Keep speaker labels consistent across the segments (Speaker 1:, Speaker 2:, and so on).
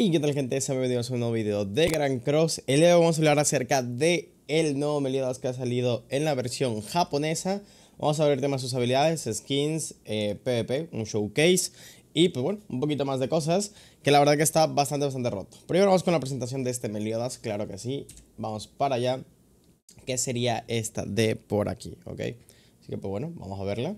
Speaker 1: Y qué tal gente, sean bienvenidos a un nuevo video de Grand Cross El día hoy vamos a hablar acerca de el nuevo Meliodas que ha salido en la versión japonesa Vamos a ver temas sus habilidades, skins, eh, PvP, un showcase y pues bueno, un poquito más de cosas que la verdad que está bastante, bastante roto Primero vamos con la presentación de este Meliodas, claro que sí, vamos para allá Que sería esta de por aquí, ok Así que pues bueno, vamos a verla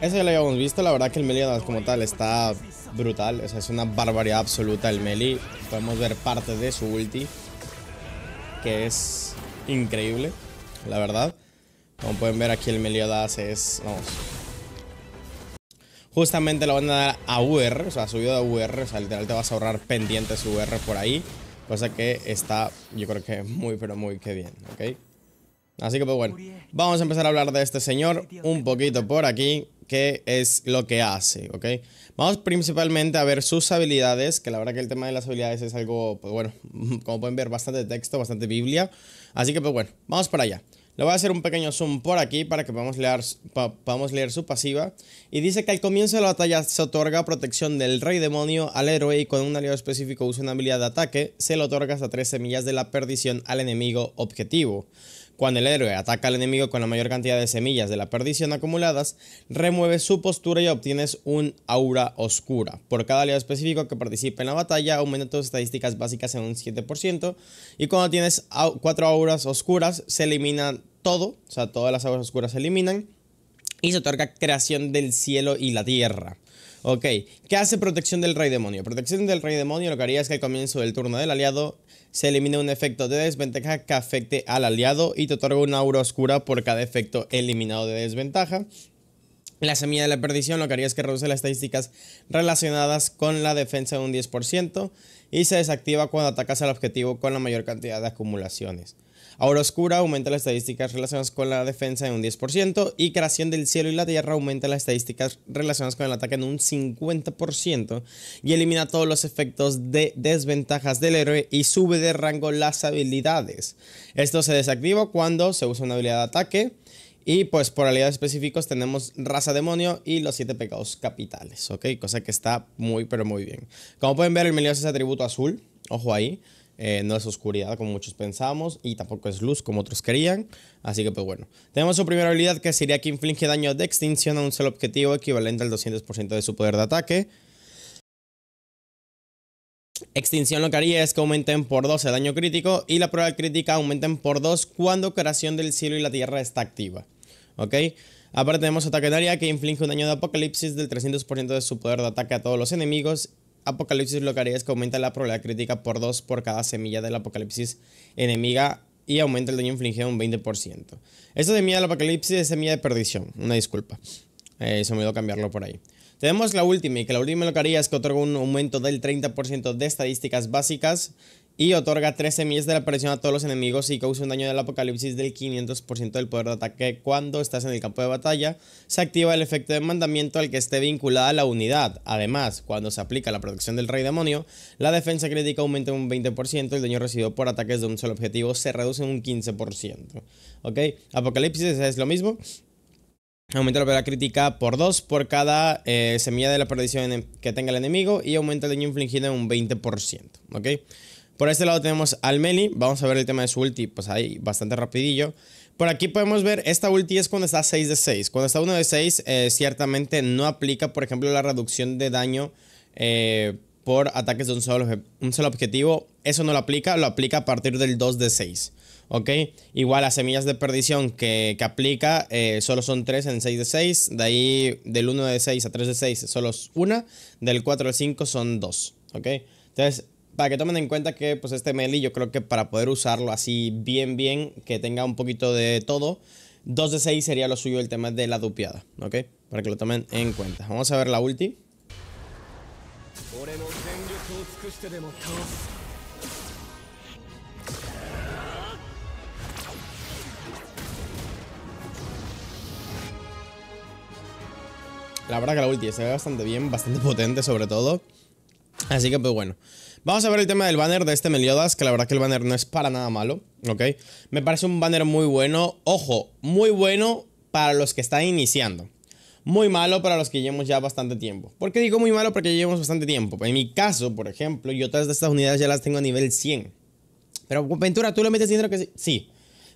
Speaker 1: Eso ya lo habíamos visto, la verdad que el Meliodas como tal está brutal, o sea, es una barbaridad absoluta el Meli. Podemos ver parte de su ulti, que es increíble, la verdad. Como pueden ver aquí el Meliodas es, vamos, justamente lo van a dar a UR, o sea, subido a UR, o sea, literal te vas a ahorrar pendientes UR por ahí, cosa que está, yo creo que muy, pero muy que bien, ¿ok? Así que pues bueno, vamos a empezar a hablar de este señor un poquito por aquí, que es lo que hace, ¿ok? Vamos principalmente a ver sus habilidades, que la verdad que el tema de las habilidades es algo, pues bueno, como pueden ver, bastante texto, bastante Biblia. Así que pues bueno, vamos para allá. Le voy a hacer un pequeño zoom por aquí para que podamos leer, podamos leer su pasiva. Y dice que al comienzo de la batalla se otorga protección del rey demonio al héroe y cuando un aliado específico usa una habilidad de ataque, se le otorga hasta 3 semillas de la perdición al enemigo objetivo. Cuando el héroe ataca al enemigo con la mayor cantidad de semillas de la perdición acumuladas, remueve su postura y obtienes un aura oscura. Por cada aliado específico que participe en la batalla, aumenta tus estadísticas básicas en un 7%. Y cuando tienes cuatro auras oscuras, se elimina todo, o sea, todas las auras oscuras se eliminan y se otorga creación del cielo y la tierra. Ok, ¿qué hace protección del rey demonio? Protección del rey demonio lo que haría es que al comienzo del turno del aliado se elimine un efecto de desventaja que afecte al aliado y te otorga una aura oscura por cada efecto eliminado de desventaja. La semilla de la perdición lo que haría es que reduce las estadísticas relacionadas con la defensa de un 10% y se desactiva cuando atacas al objetivo con la mayor cantidad de acumulaciones. Aura Oscura aumenta las estadísticas relacionadas con la defensa en un 10% y Creación del Cielo y la Tierra aumenta las estadísticas relacionadas con el ataque en un 50% y elimina todos los efectos de desventajas del héroe y sube de rango las habilidades. Esto se desactiva cuando se usa una habilidad de ataque y pues por aliados específicos tenemos raza demonio y los siete pecados capitales, ¿ok? Cosa que está muy, pero muy bien. Como pueden ver, el melios es atributo azul, ojo ahí. Eh, no es oscuridad como muchos pensamos y tampoco es luz como otros querían. Así que pues bueno. Tenemos su primera habilidad que sería que inflige daño de extinción a un solo objetivo equivalente al 200% de su poder de ataque. Extinción lo que haría es que aumenten por 2 el daño crítico y la probabilidad crítica aumenten por 2 cuando creación del cielo y la tierra está activa. ¿Ok? Aparte tenemos ataque de área que inflige un daño de apocalipsis del 300% de su poder de ataque a todos los enemigos. Apocalipsis lo que haría es que aumenta la probabilidad crítica por 2 por cada semilla del apocalipsis enemiga y aumenta el daño infligido un 20%. Esto de semilla del apocalipsis es semilla de perdición, una disculpa. Eh, se me olvidó cambiarlo por ahí. Tenemos la última, y que la última lo que haría es que otorga un aumento del 30% de estadísticas básicas y otorga 3 semillas de la presión a todos los enemigos y causa un daño del apocalipsis del 500% del poder de ataque cuando estás en el campo de batalla. Se activa el efecto de mandamiento al que esté vinculada la unidad. Además, cuando se aplica la protección del rey demonio, la defensa crítica aumenta un 20% y el daño recibido por ataques de un solo objetivo se reduce un 15%. ¿Ok? Apocalipsis es lo mismo. Aumenta la pelea crítica por 2 por cada eh, semilla de la perdición que tenga el enemigo y aumenta el daño infligido en un 20%, ¿ok? Por este lado tenemos al Meli, vamos a ver el tema de su ulti, pues ahí bastante rapidillo. Por aquí podemos ver, esta ulti es cuando está 6 de 6. Cuando está 1 de 6, eh, ciertamente no aplica, por ejemplo, la reducción de daño eh, por ataques de un solo, un solo objetivo. Eso no lo aplica, lo aplica a partir del 2 de 6. ¿ok? Igual las semillas de perdición que, aplica eh, solo son 3 en 6 de 6, de ahí del 1 de 6 a 3 de 6 solo es 1, del 4 al 5 son 2, ¿ok? Entonces, para que tomen en cuenta que pues este Meli yo creo que para poder usarlo así bien bien, que tenga un poquito de todo, 2 de 6 sería lo suyo el tema de la dupiada, ¿ok? Para que lo tomen en cuenta. Vamos a ver la ulti. La verdad que la ulti se ve bastante bien, bastante potente sobre todo. Así que pues bueno. Vamos a ver el tema del banner de este Meliodas, que la verdad que el banner no es para nada malo, ¿ok? Me parece un banner muy bueno, ojo, muy bueno para los que están iniciando. Muy malo para los que llevamos ya bastante tiempo. ¿Por qué digo muy malo? Porque llevamos bastante tiempo. En mi caso, por ejemplo, yo todas de estas unidades ya las tengo a nivel 100. Pero, Ventura, ¿tú le metes dinero que Sí.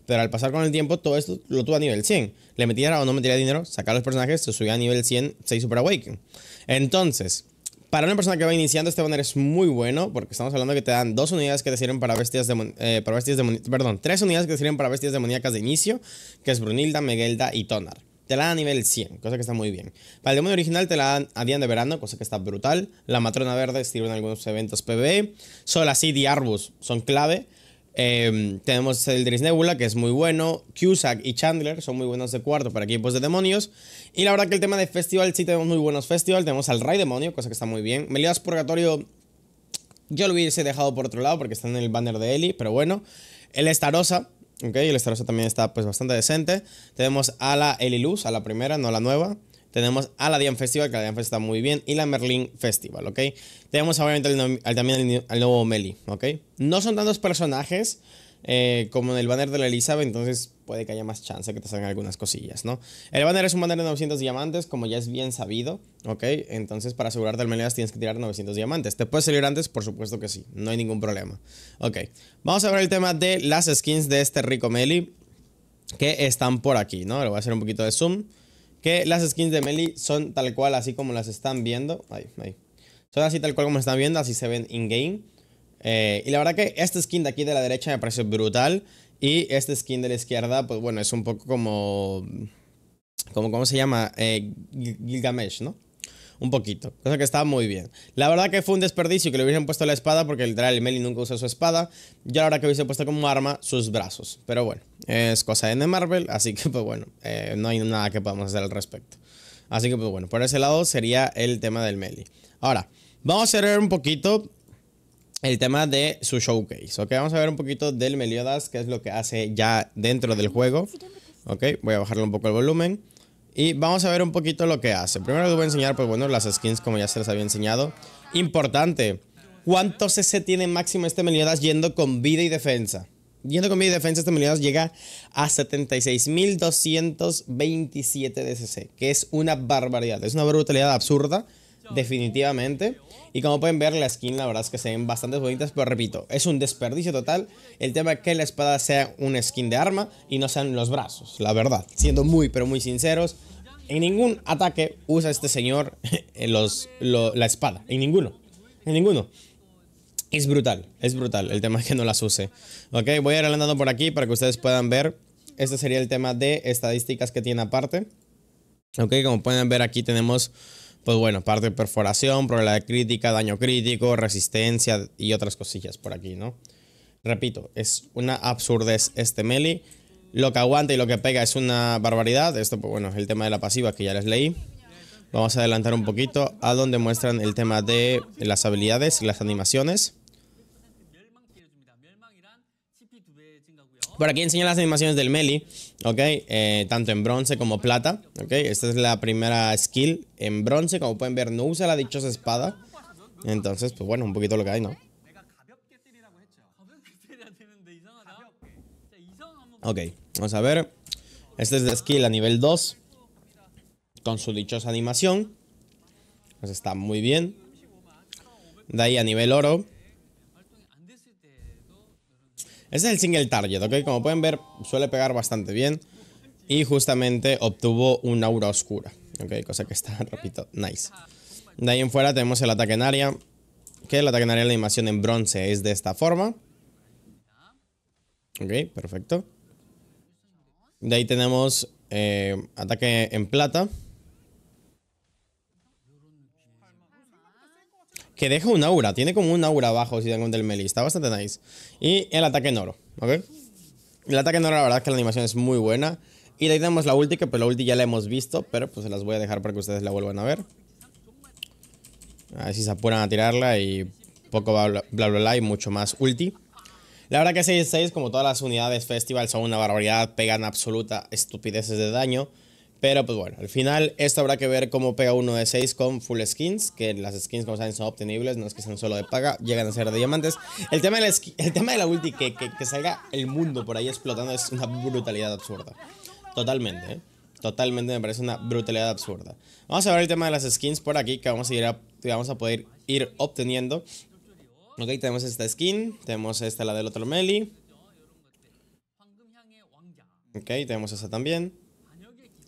Speaker 1: Pero al pasar con el tiempo, todo esto lo tuvo a nivel 100. Le metiera o no metiera dinero, sacaba los personajes, se subía a nivel 100, 6 Super Awaken. Entonces, para una persona que va iniciando, este banner es muy bueno, porque estamos hablando que te dan dos unidades que te sirven para bestias eh, para bestias de perdón, tres unidades que sirven para bestias demoníacas de inicio, que es Brunilda, Megelda y Tonar. Te la dan a nivel 100, cosa que está muy bien. Para el demonio original te la dan a día de verano, cosa que está brutal. La matrona verde sirve en algunos eventos PvE. Solo así y Arbus son clave. Em, tenemos el Dris Nebula, que es muy bueno. Cusack y Chandler son muy buenos de cuarto para equipos de demonios. Y la verdad que el tema de festival, sí tenemos muy buenos festival. Tenemos al Ray Demonio, cosa que está muy bien. Meliodas Purgatorio, yo lo hubiese dejado por otro lado porque está en el banner de Eli, pero bueno. El Starosa ok, el Starosa también está pues bastante decente. Tenemos a la Luz a la primera, no a la nueva. Tenemos a la Dian Festival, que la Dian Festival está muy bien, y la Merlin Festival, ¿ok? Tenemos obviamente también al, nuevo Meli, ¿ok? No son tantos personajes eh, como en el banner de la Elizabeth, entonces puede que haya más chance que te salgan algunas cosillas, ¿no? El banner es un banner de 900 diamantes, como ya es bien sabido, ¿ok? Entonces, para asegurarte al Melias tienes que tirar 900 diamantes. ¿Te puedes salir antes? Por supuesto que sí, no hay ningún problema. Ok, vamos a ver el tema de las skins de este rico Meli que están por aquí, ¿no? Le voy a hacer un poquito de zoom. Que las skins de Meli son tal cual así como las están viendo. Ahí, ahí. Son así tal cual como las están viendo, así se ven in-game. Eh, y la verdad que esta skin de aquí de la derecha me parece brutal. Y este skin de la izquierda, pues bueno, es un poco como... como ¿Cómo se llama? Eh, Gilgamesh, ¿no? un poquito, cosa que estaba muy bien. La verdad que fue un desperdicio que le hubieran puesto la espada porque el el Meli nunca usa su espada. Y ahora que hubiese puesto como arma sus brazos. Pero bueno, es cosa de Marvel, así que pues bueno, eh, no hay nada que podamos hacer al respecto. Así que pues bueno, por ese lado sería el tema del Meli. Ahora, vamos a ver un poquito el tema de su showcase, ¿ok? Vamos a ver un poquito del Meliodas, Que es lo que hace ya dentro del juego. Ok, voy a bajarle un poco el volumen. Y vamos a ver un poquito lo que hace. Primero les voy a enseñar, pues bueno, las skins como ya se les había enseñado. Importante. ¿Cuánto CC tiene máximo este Meliodas yendo con vida y defensa? Yendo con vida y defensa, este Meliodas llega a 76.227 de CC, que es una barbaridad, es una brutalidad absurda definitivamente. Y como pueden ver, la skin la verdad es que se ven bastante bonitas, pero repito, es un desperdicio total el tema es que la espada sea un skin de arma y no sean los brazos, la verdad. Siendo muy, pero muy sinceros, en ningún ataque usa este señor eh, los, la espada, en ninguno, en ninguno. Es brutal, es brutal el tema es que no las use. Ok, voy a ir andando por aquí para que ustedes puedan ver. Este sería el tema de estadísticas que tiene aparte. Ok, como pueden ver aquí tenemos pues bueno, parte de perforación, probabilidad de crítica, daño crítico, resistencia y otras cosillas por aquí, ¿no? Repito, es una absurdez este melee. Lo que aguanta y lo que pega es una barbaridad. Esto, pues bueno, es el tema de la pasiva que ya les leí. Vamos a adelantar un poquito a donde muestran el tema de las habilidades y las animaciones. Por aquí enseñan las animaciones del melee. ¿ok? Eh, tanto en bronce como plata, ¿ok? Esta es la primera skill en bronce, como pueden ver, no usa la dichosa espada. Entonces, pues bueno, un poquito lo que hay, ¿no? Ok, vamos a ver. Este es la skill a nivel 2, con su dichosa animación. Pues está muy bien. De ahí a nivel oro, este es el single target, ¿ok? Como pueden ver, suele pegar bastante bien. Y justamente obtuvo un aura oscura, ¿ok? Cosa que está, repito, nice. De ahí en fuera tenemos el ataque en área. Que el ataque en área de la animación en bronce es de esta forma. Ok, perfecto. De ahí tenemos eh, ataque en plata. que deja un aura. Tiene como un aura abajo si tengo cuenta el melee. Está bastante nice. Y el ataque en oro, ¿ok? El ataque en oro, la verdad es que la animación es muy buena. Y de ahí tenemos la ulti, que pues la ulti ya la hemos visto, pero pues se las voy a dejar para que ustedes la vuelvan a ver. A ver si se apuran a tirarla y poco bla bla bla, bla y mucho más ulti. La verdad que 6-6, como todas las unidades festival, son una barbaridad, pegan absoluta estupideces de daño. Pero pues bueno, al final esto habrá que ver cómo pega uno de 6 con full skins, que las skins como saben son obtenibles, no es que sean solo de paga, llegan a ser de diamantes. El tema de la, el tema de la ulti, que, salga el mundo por ahí explotando, es una brutalidad absurda. Totalmente, ¿eh? Totalmente me parece una brutalidad absurda. Vamos a ver el tema de las skins por aquí, que vamos a, ir vamos a poder ir obteniendo. Ok, tenemos esta skin, tenemos esta la del otro melee. Ok, tenemos esa también.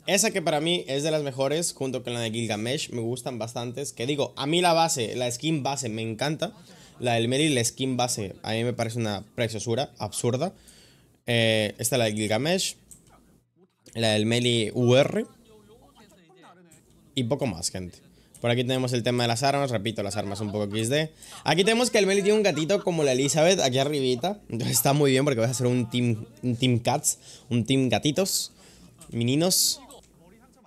Speaker 1: Esa que para mí es de las mejores, junto con la de Gilgamesh, me gustan bastantes. Que digo, a mí la base, la skin base me encanta. La del Meli la skin base, a mí me parece una preciosura absurda. Esta eh, esta la de Gilgamesh. La del Meli UR. Y poco más, gente. Por aquí tenemos el tema de las armas, repito, las armas un poco XD. Aquí tenemos que el Meli tiene un gatito como la Elizabeth, aquí arribita. Entonces está muy bien porque vas a hacer un team, un team cats, un team gatitos, meninos.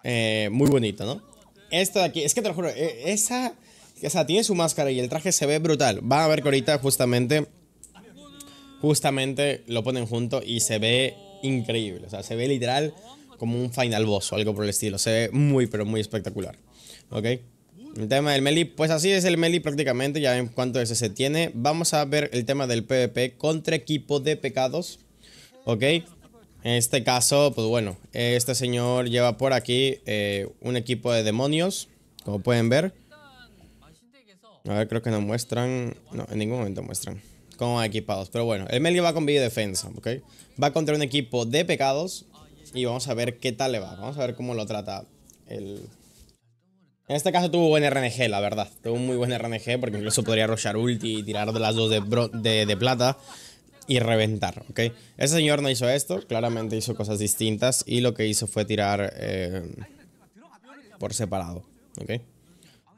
Speaker 1: Eh, muy bonito, ¿no? Esta aquí, es que te lo juro, eh, esa, o tiene su máscara y el traje se ve brutal. va a ver que ahorita justamente, justamente lo ponen junto y se ve increíble. O sea, se ve literal como un final boss o algo por el estilo. Se ve muy, pero muy espectacular. ¿Ok? El tema del melee, pues así es el melee prácticamente, ya en cuanto ese se tiene. Vamos a ver el tema del PvP contra equipo de pecados. ¿Ok? En este caso, pues bueno, este señor lleva por aquí eh, un equipo de demonios, como pueden ver. A ver, creo que no muestran. No, en ningún momento muestran cómo equipados. Pero bueno, el Melio va con vida defensa, ¿ok? Va contra un equipo de pecados y vamos a ver qué tal le va. Vamos a ver cómo lo trata el... En este caso tuvo buen RNG, la verdad. Tuvo muy buen RNG porque incluso podría rushar ulti y tirar de las dos de plata y reventar, ¿ok? Ese señor no hizo esto, claramente hizo cosas distintas y lo que hizo fue tirar eh, por separado, ¿ok?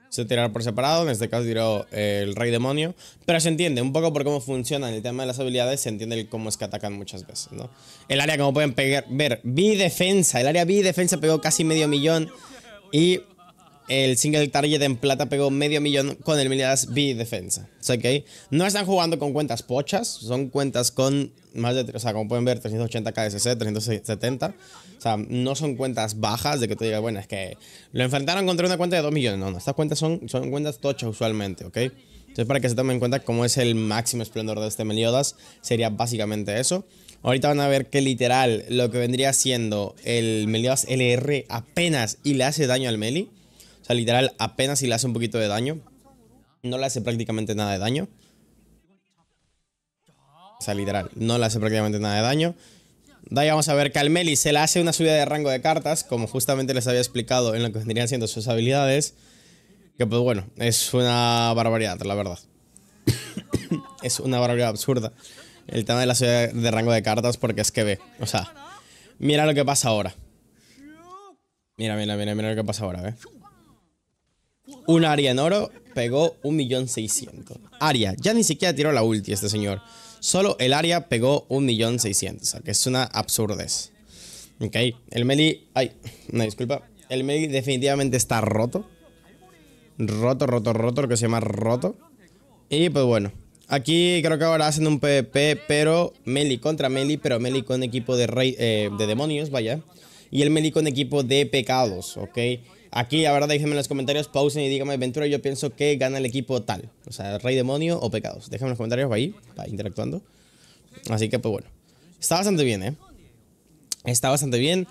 Speaker 1: Se tirar por separado, en este caso tiró eh, el rey demonio, pero se entiende un poco por cómo funciona el tema de las habilidades, se entiende cómo es que atacan muchas veces, ¿no? El área, como pueden pegar, ver, vi defensa, el área vi defensa pegó casi medio millón y el single target en plata pegó medio millón con el Meliodas B defensa. No están jugando con cuentas pochas, son cuentas con más de, o sea, como pueden ver, 380 KSC, 370. O sea, no son cuentas bajas de que te digas, bueno, es que lo enfrentaron contra una cuenta de 2 millones. No, no, estas cuentas son, son cuentas tochas usualmente, ¿ok? Entonces, para que se tomen en cuenta cómo es el máximo esplendor de este Meliodas, sería básicamente eso. Ahorita van a ver que literal lo que vendría siendo el Meliodas LR apenas y le hace daño al Meli literal, apenas si le hace un poquito de daño. No le hace prácticamente nada de daño. O sea, literal, no le hace prácticamente nada de daño. De ahí vamos a ver, que Meli se le hace una subida de rango de cartas, como justamente les había explicado en lo que vendrían siendo sus habilidades. Que pues bueno, es una barbaridad, la verdad. es una barbaridad absurda. El tema de la subida de rango de cartas, porque es que ve, o sea, mira lo que pasa ahora. Mira, mira, mira, mira lo que pasa ahora, ¿eh? Un área en oro pegó 1.600.000. Aria, ya ni siquiera tiró la ulti este señor. Solo el área pegó 1.600.000. O sea, que es una absurdez. Ok, el meli Ay, una disculpa. El Meli definitivamente está roto. Roto, roto, roto, lo que se llama roto. Y pues bueno, aquí creo que ahora hacen un PvP, pero meli contra meli pero meli con equipo de, rey, eh, de demonios, vaya. Y el meli con equipo de pecados, ok. Aquí, la verdad, déjenme en los comentarios, pausen y díganme, Ventura, yo pienso que gana el equipo tal. O sea, Rey Demonio o Pecados. Déjenme en los comentarios ahí, va interactuando. Así que, pues bueno. Está bastante bien, ¿eh? Está bastante bien.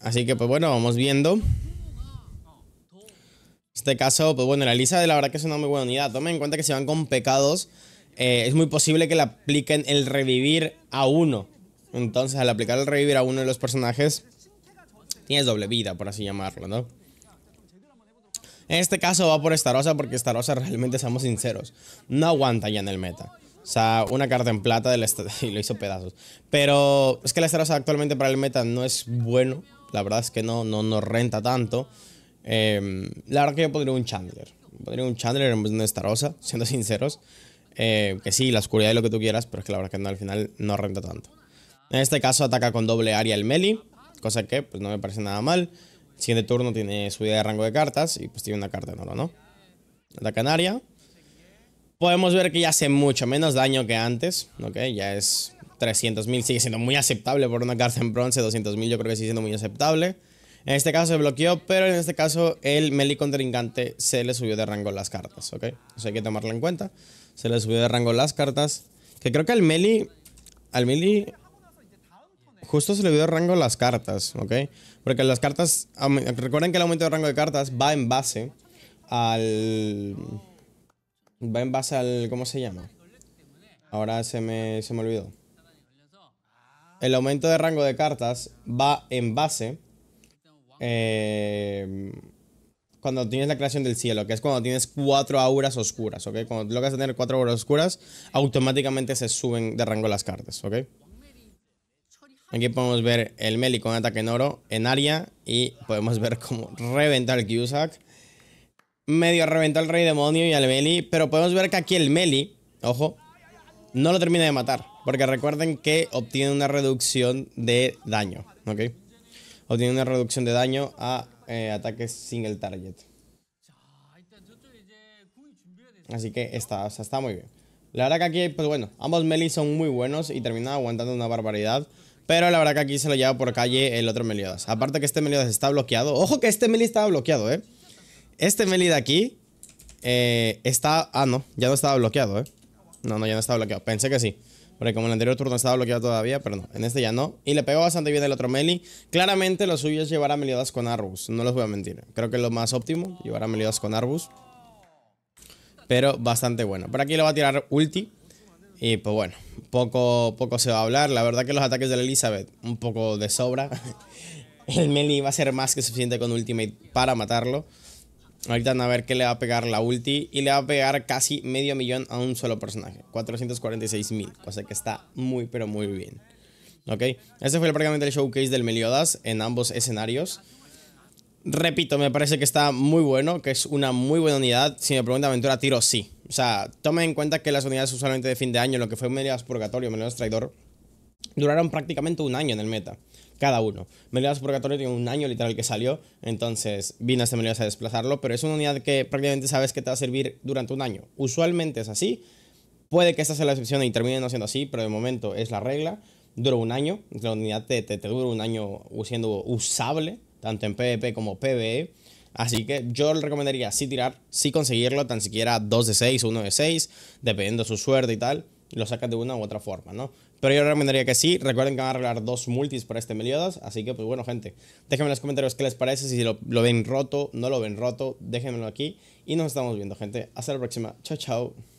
Speaker 1: Así que, pues bueno, vamos viendo. Este caso, pues bueno, la Lisa la verdad que es una muy buena unidad. Tomen en cuenta que si van con pecados, eh, es muy posible que le apliquen el revivir a uno. Entonces, al aplicar el revivir a uno de los personajes, tienes doble vida, por así llamarlo, ¿no? En este caso va por Starosa porque Starosa realmente, seamos sinceros, no aguanta ya en el meta. O sea, una carta en plata del y lo hizo pedazos. Pero es que la Starosa actualmente para el meta no es bueno. La verdad es que no, no, no renta tanto. Em, la verdad que yo podría un Chandler. Podría un Chandler en vez de Starosa, siendo sinceros. Eh, que sí, la oscuridad y lo que tú quieras, pero es que la verdad que no, al final no renta tanto. En este caso ataca con doble área el Meli cosa que pues no me parece nada mal. siguiente turno tiene subida de rango de cartas y pues tiene una carta en oro, ¿no? La canaria. Podemos ver que ya hace mucho menos daño que antes, ¿ok? Ya es 300.000, sigue siendo muy aceptable por una carta en bronce, 200.000 yo creo que sigue siendo muy aceptable. En este caso se bloqueó, pero en este caso el melee contrincante se le subió de rango las cartas, ¿ok? Eso hay que tomarlo en cuenta. Se le subió de rango las cartas. Que creo que al melee, al melee justo se le el rango de las cartas, ¿ok? Porque las cartas, recuerden que el aumento de rango de cartas va en base al... Va en base al... ¿Cómo se llama? Ahora se me, se me olvidó. El aumento de rango de cartas va en base... Eh, cuando tienes la creación del cielo, que es cuando tienes cuatro auras oscuras, ¿ok? Cuando logras tener cuatro auras oscuras, automáticamente se suben de rango las cartas, ¿ok? Aquí podemos ver el Meli con ataque en oro en área y podemos ver cómo reventa el Cusack. Medio reventa al Rey Demonio y al Melee, pero podemos ver que aquí el Meli, ojo, no lo termina de matar. Porque recuerden que obtiene una reducción de daño, ¿ok? Obtiene una reducción de daño a ataques eh, ataques single target. Así que está, o sea, está muy bien. La verdad que aquí, pues bueno, ambos Meli son muy buenos y terminan aguantando una barbaridad. Pero la verdad que aquí se lo lleva por calle el otro Meliodas. Aparte que este Meliodas está bloqueado. Ojo que este Meli estaba bloqueado, ¿eh? Este Meli de aquí eh, está... Ah, no. Ya no estaba bloqueado, ¿eh? No, no, ya no estaba bloqueado. Pensé que sí. Porque como en el anterior turno estaba bloqueado todavía, pero no. En este ya no. Y le pegó bastante bien el otro Meli. Claramente lo suyo es llevar a Meliodas con Arbus. No los voy a mentir. Creo que es lo más óptimo. Llevar a Meliodas con Arbus. Pero bastante bueno. Por aquí le va a tirar ulti. Y pues bueno, poco, poco se va a hablar. La verdad que los ataques de la Elizabeth, un poco de sobra. El Meli va a ser más que suficiente con Ultimate para matarlo. Ahorita van a ver que le va a pegar la ulti y le va a pegar casi medio millón a un solo personaje. 446 mil, cosa que está muy pero muy bien. Ok, ese fue prácticamente el showcase del Meliodas en ambos escenarios. Repito, me parece que está muy bueno, que es una muy buena unidad. Si me pregunta aventura, tiro sí. O sea, tomen en cuenta que las unidades usualmente de fin de año, lo que fue Meliodas Purgatorio, Meliodas Traidor, duraron prácticamente un año en el meta, cada uno. Meliodas Purgatorio tiene un año literal que salió, entonces vino este Meliodas a desplazarlo, pero es una unidad que prácticamente sabes que te va a servir durante un año. Usualmente es así, puede que esta sea la excepción y termine no siendo así, pero de momento es la regla. Dura un año, la unidad te, te, te dura un año siendo usable tanto en PvP como PvE. Así que yo le recomendaría sí tirar, sí conseguirlo, tan siquiera 2 de 6 o 1 de 6, dependiendo de su suerte y tal, lo sacas de una u otra forma, ¿no? Pero yo recomendaría que sí. Recuerden que van a arreglar dos multis para este Meliodas. Así que, pues bueno, gente, déjenme en los comentarios qué les parece. Si lo ven roto, no lo ven roto, déjenmelo aquí. Y nos estamos viendo, gente. Hasta la próxima. Chao, chao.